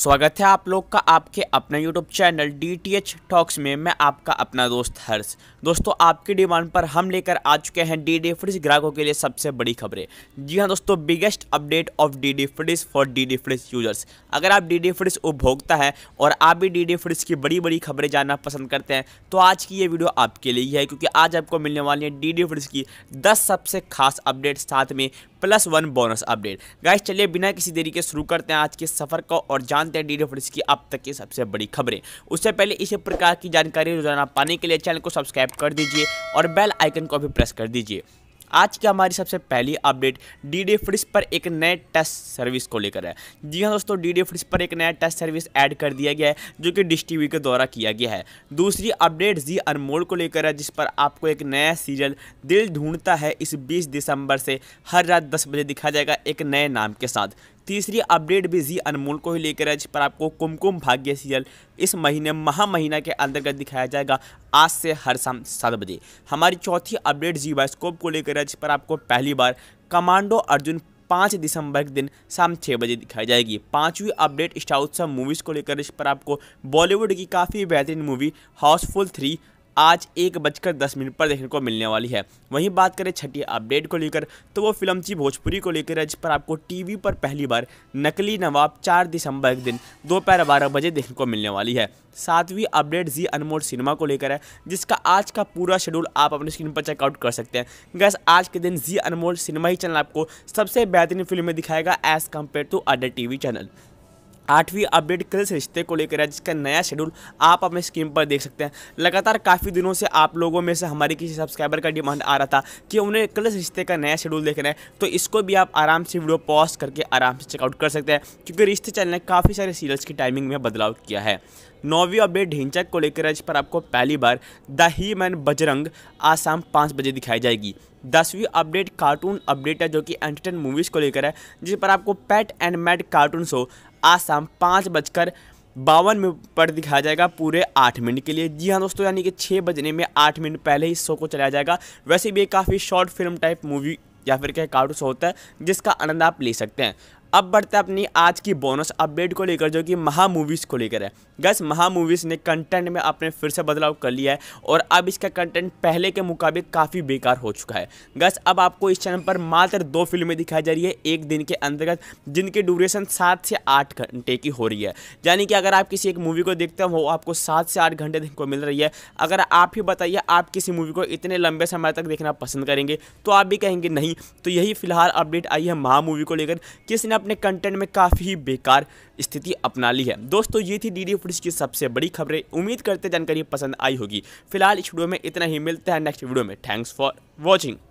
स्वागत है आप लोग का आपके अपने YouTube channel D T H talks में मैं आपका अपना दोस्त हर्ष दोस्तों आपकी डिमांड पर हम लेकर आ चुके हैं डी डी फ्रिज ग्राहकों के लिए सबसे बड़ी खबरें जी हां दोस्तों biggest update of D D free dish for D D free dish users अगर आप डी डी फ्रिज उपभोक्ता है और आप भी डी डी फ्रिज की बड़ी बड़ी खबरें जानना पसंद करते हैं तो आज की ये वीडियो आपके लिए है क्योंकि आज आपको मिलने वाली है डी डी फ्रिज की दस सबसे खास अपडेट साथ में plus one bonus update guys चलिए बिना किसी देरी के शुरू करते हैं आज के सफर को और जानते हैं डी डी की अब तक की सबसे बड़ी खबरें उससे पहले इसी प्रकार की जानकारी रोजाना पाने के लिए चैनल को सब्सक्राइब कर दीजिए और बेल आइकन को भी प्रेस कर दीजिए आज की हमारी सबसे पहली अपडेट डी डी फ्रिज पर एक नए टेस्ट सर्विस को लेकर है जी हाँ दोस्तों डी डी फ्रिज पर एक नया टेस्ट सर्विस ऐड कर दिया गया है जो कि डिश टी के द्वारा किया गया है दूसरी अपडेट जी अनमोल को लेकर है जिस पर आपको एक नया सीरियल दिल ढूंढता है इस बीस दिसंबर से हर रात दस बजे दिखा जाएगा एक नए नाम के साथ तीसरी अपडेट भी जी अनमोल को ही लेकर है जिस पर आपको कुमकुम भाग्य सीरियल इस महीने महा महीना के अंतर्गत दिखाया जाएगा आज से हर शाम सात बजे हमारी चौथी अपडेट जी बायोस्कोप को लेकर है जिस पर आपको पहली बार कमांडो अर्जुन पाँच दिसंबर के दिन शाम छः बजे दिखाई जाएगी पाँचवीं अपडेट स्टाउत्सव मूवीज़ को लेकर इस पर आपको बॉलीवुड की काफ़ी बेहतरीन मूवी हाउसफुल थ्री आज एक बजकर दस मिनट पर देखने को मिलने वाली है वहीं बात करें छठी अपडेट को लेकर तो वो फिल्म थी भोजपुरी को लेकर है जिस पर आपको टीवी पर पहली बार नकली नवाब चार दिसंबर के दिन दोपहर बारह बजे देखने को मिलने वाली है सातवीं अपडेट जी अनमोल सिनेमा को लेकर है जिसका आज का पूरा शेड्यूल आप अपने स्क्रीन पर चेकआउट कर सकते हैं गैस आज के दिन जी अनमोल सिनेमा ही चैनल आपको सबसे बेहतरीन फिल्में दिखाएगा as compare to other T channel आठवीं अपडेट कृष रिश्ते को लेकर है जिसका नया शेड्यूल आप अपने स्क्रीन पर देख सकते हैं लगातार काफ़ी दिनों से आप लोगों में से हमारे किसी सब्सक्राइबर का डिमांड आ रहा था कि उन्हें कृष रिश्ते का नया शेड्यूल देखना है तो इसको भी आप आराम से वीडियो पॉज करके आराम से चेकआउट कर सकते हैं क्योंकि रिश्ते चैनल ने काफ़ी सारे सीरियल्स की टाइमिंग में बदलाव किया है नौवीं अपडेट ढिंचक को लेकर है जिस पर आपको पहली बार द ही मैन बजरंग आज शाम पाँच बजे दिखाई जाएगी दसवीं अपडेट कार्टून अपडेट है जो कि एंटरटेन मूवीज़ को लेकर है जिस पर आपको Pat and Mat cartoon show आज शाम पाँच बजकर बावन मिनट पर दिखाया जाएगा पूरे आठ मिनट के लिए जी हाँ दोस्तों यानी कि छः बजने में आठ मिनट पहले ही शो को चलाया जाएगा वैसे भी ये काफ़ी शॉर्ट फिल्म टाइप मूवी या फिर क्या कार्टून शो होता है जिसका आनंद आप ले सकते हैं अब बढ़ते हैं अपनी आज की बोनस अपडेट को लेकर जो कि महा मूवीज़ को लेकर है गैस महा मूवीज़ ने कंटेंट में अपने फिर से बदलाव कर लिया है और अब इसका कंटेंट पहले के मुकाबले काफ़ी बेकार हो चुका है गैस अब आपको इस चैनल पर मात्र दो फिल्में दिखाई जा रही है एक दिन के अंतर्गत जिनकी ड्यूरेशन सात से आठ घंटे की हो रही है यानी कि अगर आप किसी एक मूवी को देखते हो आपको सात से आठ घंटे देखने को मिल रही है अगर आप ही बताइए आप किसी मूवी को इतने लंबे समय तक देखना पसंद करेंगे तो आप भी कहेंगे नहीं तो यही फिलहाल अपडेट आई है महा मूवी को लेकर किसने अपने कंटेंट में काफ़ी ही बेकार स्थिति अपना ली है दोस्तों ये थी डी डी की सबसे बड़ी खबरें उम्मीद करते जानकारी पसंद आई होगी फिलहाल इस वीडियो में इतना ही मिलता है नेक्स्ट वीडियो में थैंक्स फॉर वॉचिंग